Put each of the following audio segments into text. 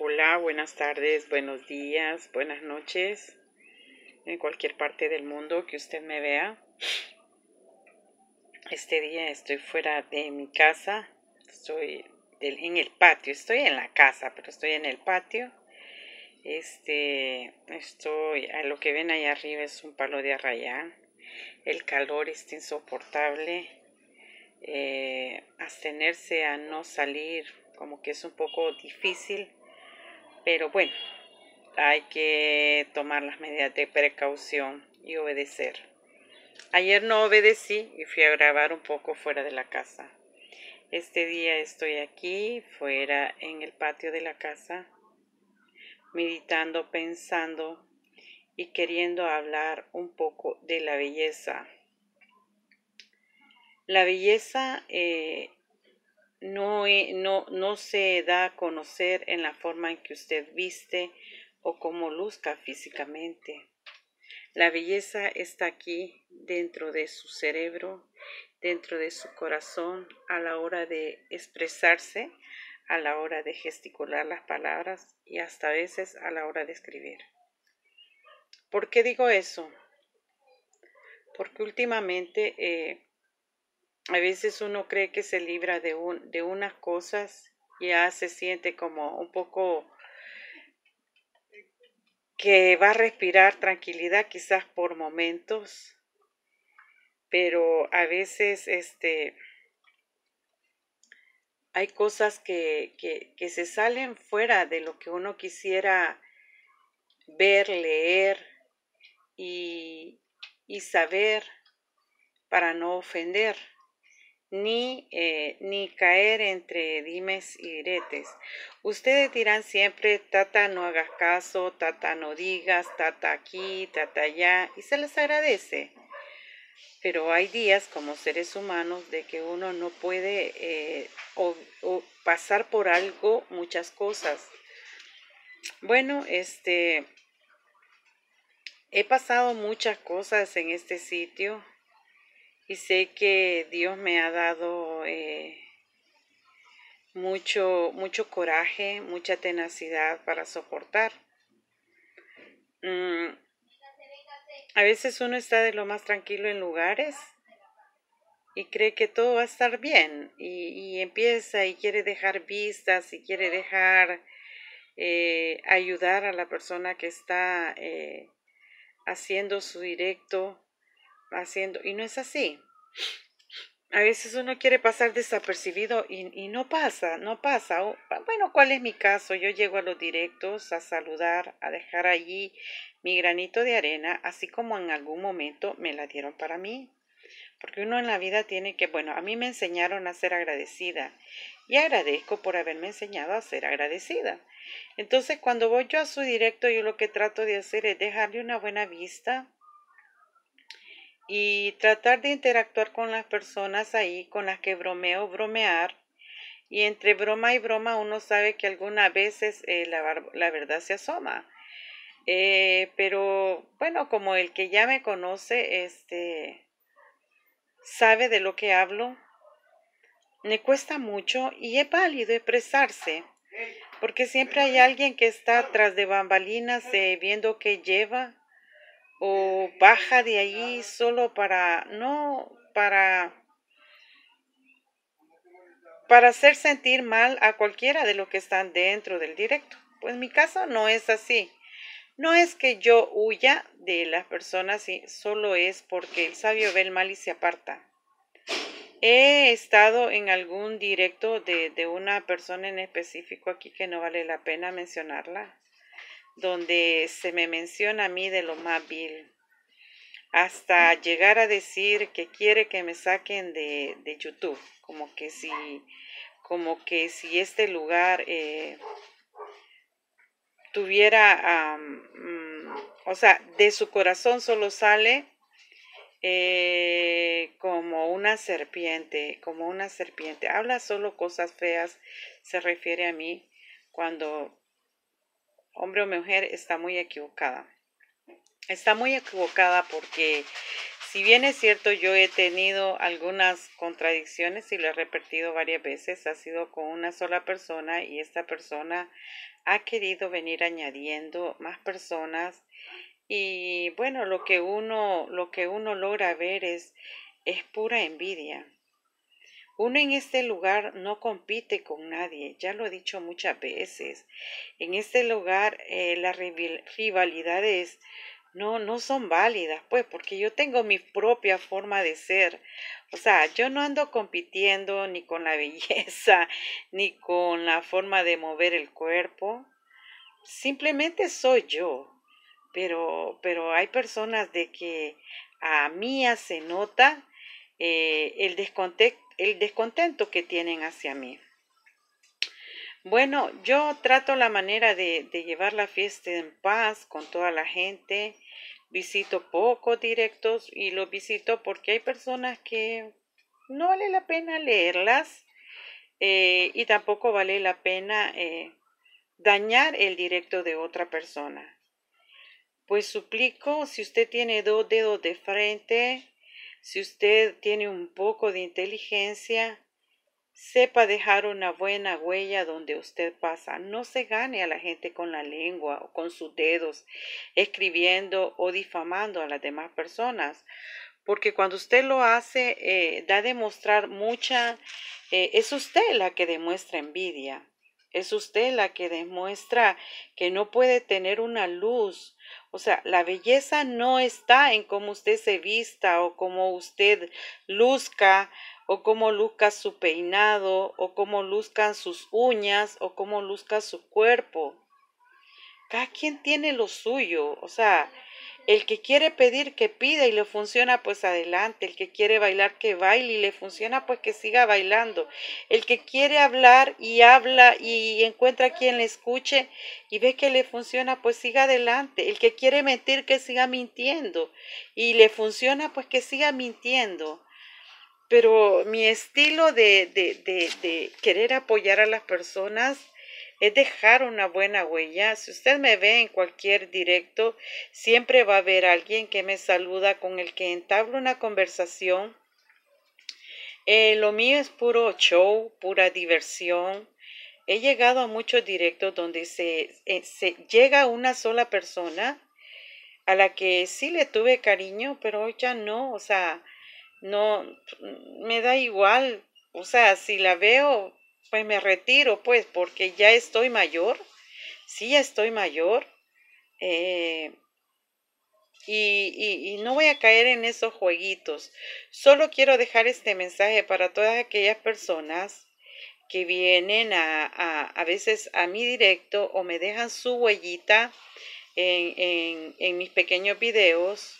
Hola, buenas tardes, buenos días, buenas noches, en cualquier parte del mundo que usted me vea. Este día estoy fuera de mi casa, estoy en el patio, estoy en la casa, pero estoy en el patio. Este, estoy, a lo que ven ahí arriba es un palo de arrayán. El calor está insoportable. Eh, abstenerse a no salir como que es un poco difícil pero bueno, hay que tomar las medidas de precaución y obedecer. Ayer no obedecí y fui a grabar un poco fuera de la casa. Este día estoy aquí, fuera en el patio de la casa, meditando, pensando y queriendo hablar un poco de la belleza. La belleza eh, no, no, no se da a conocer en la forma en que usted viste o cómo luzca físicamente. La belleza está aquí dentro de su cerebro, dentro de su corazón, a la hora de expresarse, a la hora de gesticular las palabras y hasta a veces a la hora de escribir. ¿Por qué digo eso? Porque últimamente eh, a veces uno cree que se libra de, unas cosas, ya se siente como un poco que va a respirar tranquilidad quizás por momentos, pero a veces este, hay cosas que, que se salen fuera de lo que uno quisiera ver, leer y, y saber para no ofender ni, eh, ni caer entre dimes y diretes. Ustedes dirán siempre, tata no hagas caso, tata no digas, tata aquí, tata allá, y se les agradece. Pero hay días como seres humanos de que uno no puede eh, o pasar por algo muchas cosas. Bueno, este, he pasado muchas cosas en este sitio y sé que Dios me ha dado eh, mucho, mucho coraje, mucha tenacidad para soportar. Mm, a veces uno está de lo más tranquilo en lugares y cree que todo va a estar bien y, empieza y quiere dejar vistas y quiere dejar eh, ayudar a la persona que está eh, haciendo su directo haciendo. Y no es así. A veces uno quiere pasar desapercibido y, no pasa, no pasa. bueno, ¿cuál es mi caso? Yo llego a los directos a saludar, a dejar allí mi granito de arena, así como en algún momento me la dieron para mí. Porque uno en la vida tiene que, bueno, a mí me enseñaron a ser agradecida y agradezco por haberme enseñado a ser agradecida. Entonces, cuando voy yo a su directo, yo lo que trato de hacer es dejarle una buena vista, y tratar de interactuar con las personas ahí con las que bromeo, bromear. Y entre broma y broma uno sabe que algunas veces eh, la, verdad se asoma. Eh, pero bueno, como el que ya me conoce, este, sabe de lo que hablo, me cuesta mucho y es válido expresarse, porque siempre hay alguien que está tras de bambalinas eh, viendo qué lleva o baja de allí solo para, no, para, para hacer sentir mal a cualquiera de los que están dentro del directo. Pues mi caso no es así. No es que yo huya de las personas, y solo es porque el sabio ve el mal y se aparta. He estado en algún directo de una persona en específico aquí que no vale la pena mencionarla donde se me menciona a mí de lo más vil, mm. hasta llegar a decir que quiere que me saquen de, YouTube, como que si, como que si este lugar eh, tuviera, mm, o sea, de su corazón solo sale eh, como una serpiente, como una serpiente. Habla solo cosas feas, se refiere a mí cuando hombre o mujer, está muy equivocada. Está muy equivocada porque si bien es cierto, yo he tenido algunas contradicciones y lo he repetido varias veces, ha sido con una sola persona y esta persona ha querido venir añadiendo más personas y bueno, lo que uno lo que uno logra ver es es pura envidia. Uno en este lugar no compite con nadie, ya lo he dicho muchas veces. En este lugar eh, las rivalidades no, no son válidas, pues, porque yo tengo mi propia forma de ser. O sea, yo no ando compitiendo ni con la belleza, ni con la forma de mover el cuerpo. Simplemente soy yo. Pero, pero hay personas de que a mí se nota eh, el descontexto el descontento que tienen hacia mí. Bueno, yo trato la manera de, llevar la fiesta en paz con toda la gente. Visito pocos directos y los visito porque hay personas que no vale la pena leerlas eh, y tampoco vale la pena eh, dañar el directo de otra persona. Pues suplico, si usted tiene dos dedos de frente, si usted tiene un poco de inteligencia, sepa dejar una buena huella donde usted pasa. No se gane a la gente con la lengua o con sus dedos, escribiendo o difamando a las demás personas, porque cuando usted lo hace, eh, da a demostrar mucha, eh, es usted la que demuestra envidia. Es usted la que demuestra que no puede tener una luz. O sea, la belleza no está en cómo usted se vista o cómo usted luzca o cómo luzca su peinado o cómo luzcan sus uñas o cómo luzca su cuerpo. Cada quien tiene lo suyo. O sea, el que quiere pedir, que pida y le funciona, pues adelante. El que quiere bailar, que baile y le funciona, pues que siga bailando. El que quiere hablar y habla y encuentra a quien le escuche y ve que le funciona, pues siga adelante. El que quiere mentir, que siga mintiendo y le funciona, pues que siga mintiendo. Pero mi estilo de, de, de, de querer apoyar a las personas es dejar una buena huella. Si usted me ve en cualquier directo, siempre va a haber alguien que me saluda con el que entablo una conversación. Eh, lo mío es puro show, pura diversión. He llegado a muchos directos donde se, eh, se llega una sola persona a la que sí le tuve cariño, pero ya no, o sea, no, me da igual, o sea, si la veo, pues me retiro, pues, porque ya estoy mayor, sí, ya estoy mayor, eh, y, y, no voy a caer en esos jueguitos. Solo quiero dejar este mensaje para todas aquellas personas que vienen a, a, a veces a mi directo o me dejan su huellita en, en, en mis pequeños videos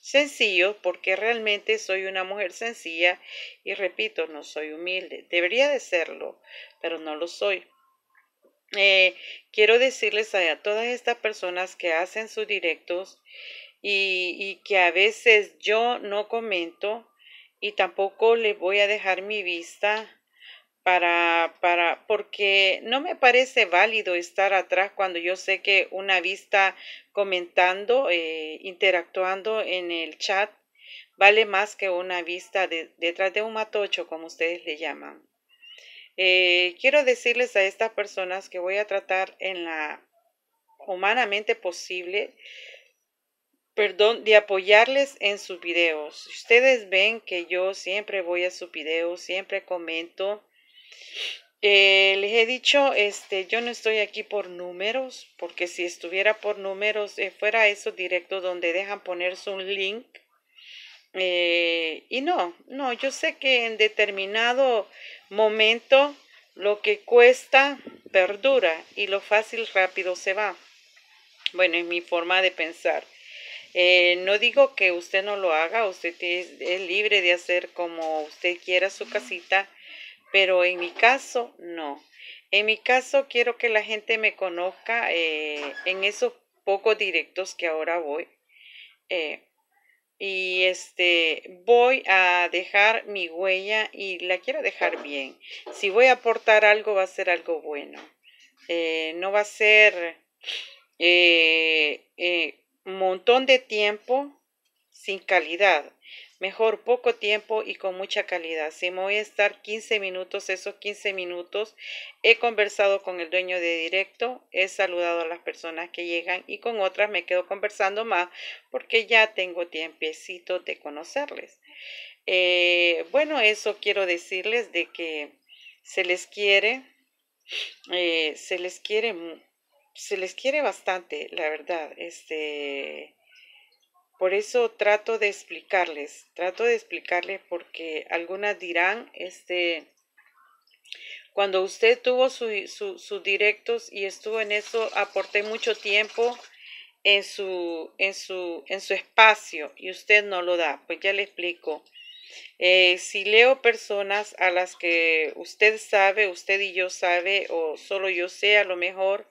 sencillo porque realmente soy una mujer sencilla y repito, no soy humilde. Debería de serlo, pero no lo soy. Eh, quiero decirles a todas estas personas que hacen sus directos y, y que a veces yo no comento y tampoco les voy a dejar mi vista para, para, porque no me parece válido estar atrás cuando yo sé que una vista comentando, e interactuando en el chat, vale más que una vista de, detrás de un matocho, como ustedes le llaman. Eh, quiero decirles a estas personas que voy a tratar en la humanamente posible, perdón, de apoyarles en sus videos. Ustedes ven que yo siempre voy a sus videos, siempre comento. Eh, les he dicho, este, yo no estoy aquí por números, porque si estuviera por números, eh, fuera eso directo donde dejan ponerse un link. Eh, y no, no, yo sé que en determinado momento lo que cuesta perdura y lo fácil rápido se va. Bueno, es mi forma de pensar. no digo que usted no lo haga, usted es, libre de hacer como usted quiera su casita, pero en mi caso no. En mi caso quiero que la gente me conozca eh, en esos pocos directos que ahora voy. Eh, y este voy a dejar mi huella y la quiero dejar bien. Si voy a aportar algo, va a ser algo bueno. Eh, no va a ser un montón de tiempo sin calidad. Mejor poco tiempo y con mucha calidad. Si me voy a estar 15 minutos, esos 15 minutos he conversado con el dueño de directo, he saludado a las personas que llegan y con otras me quedo conversando más porque ya tengo tiempecito de conocerles. Eh, bueno, eso quiero decirles de que se les quiere, eh, se les quiere, se les quiere bastante, la verdad. Este por eso trato de explicarles, trato de explicarles porque algunas dirán, este, cuando usted tuvo sus directos y estuvo en eso, aporté mucho tiempo en su, en su, en su espacio y usted no lo da. Pues ya le explico. Eh, si leo personas a las que usted sabe, usted y yo sabe, o solo yo sé a lo mejor,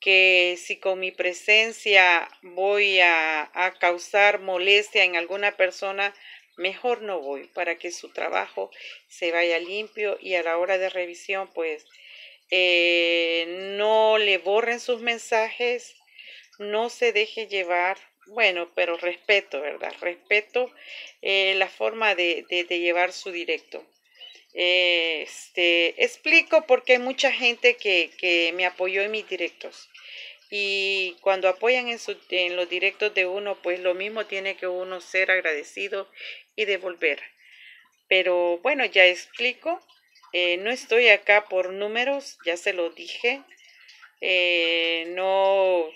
que si con mi presencia voy a, causar molestia en alguna persona, mejor no voy para que su trabajo se vaya limpio y a la hora de revisión pues eh, no le borren sus mensajes, no se deje llevar, bueno, pero respeto, ¿verdad? Respeto eh, la forma de llevar su directo. Eh, este, explico porque hay mucha gente que, me apoyó en mis directos. Y cuando apoyan en, los directos de uno, pues lo mismo tiene que uno ser agradecido y devolver. Pero bueno, ya explico. Eh, no estoy acá por números, ya se lo dije. Eh, no,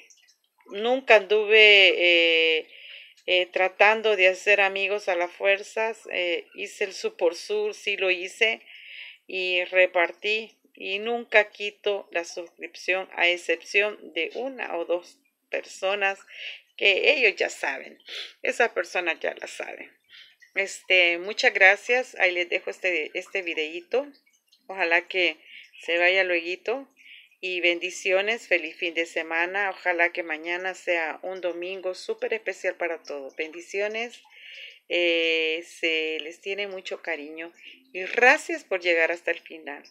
nunca anduve eh, tratando de hacer amigos a las fuerzas. Eh, hice el su por sur, sí lo hice y repartí y nunca quito la suscripción a excepción de una o dos personas que ellos ya saben. Esas personas ya la saben. Este, muchas gracias. Ahí les dejo este, este videíto. Ojalá que se vaya luego y bendiciones. Feliz fin de semana. Ojalá que mañana sea un domingo súper especial para todos. Bendiciones. Eh, se les tiene mucho cariño y gracias por llegar hasta el final.